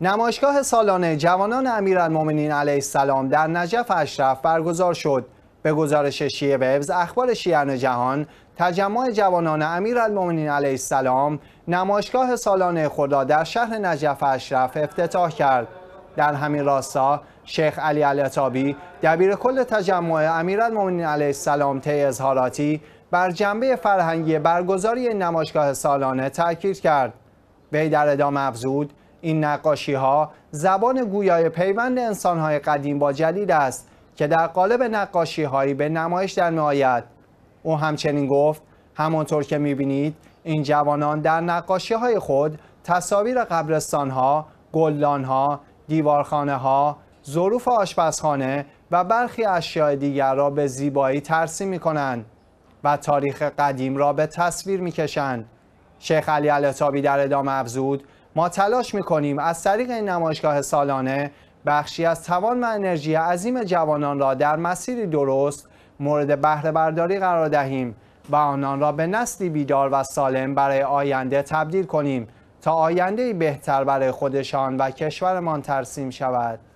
نمایشگاه سالانه جوانان امیرالمومنین علیه السلام در نجف اشرف برگزار شد به گزارش شیعه وبز اخبار شیعان جهان تجمع جوانان امیرالمومنین علیه السلام نمایشگاه سالانه خدا در شهر نجف اشرف افتتاح کرد در همین راستا شیخ علی العتابی دبیر کل تجمع امیرالمومنین علیه السلام طی اظهاراتی بر جنبه فرهنگی برگزاری نمایشگاه سالانه تاکید کرد وی در ادامه افزود این نقاشی ها زبان گویای پیوند انسان های قدیم با جدید است که در قالب نقاشی هایی به نمایش در می آید. او همچنین گفت همانطور که می بینید این جوانان در نقاشی های خود تصاویر قبرستان ها، گلدان ها، دیوارخانه ها، ظروف آشپزخانه و برخی اشیاء دیگر را به زیبایی ترسیم می کنند و تاریخ قدیم را به تصویر می کشند. شیخ علی علتابی در ادامه افزود ما تلاش میکنیم از طریق این نمایشگاه سالانه بخشی از توان و انرژی عظیم جوانان را در مسیری درست مورد بهره برداری قرار دهیم و آنان را به نسلی بیدار و سالم برای آینده تبدیل کنیم تا آینده بهتر برای خودشان و کشورمان ترسیم شود.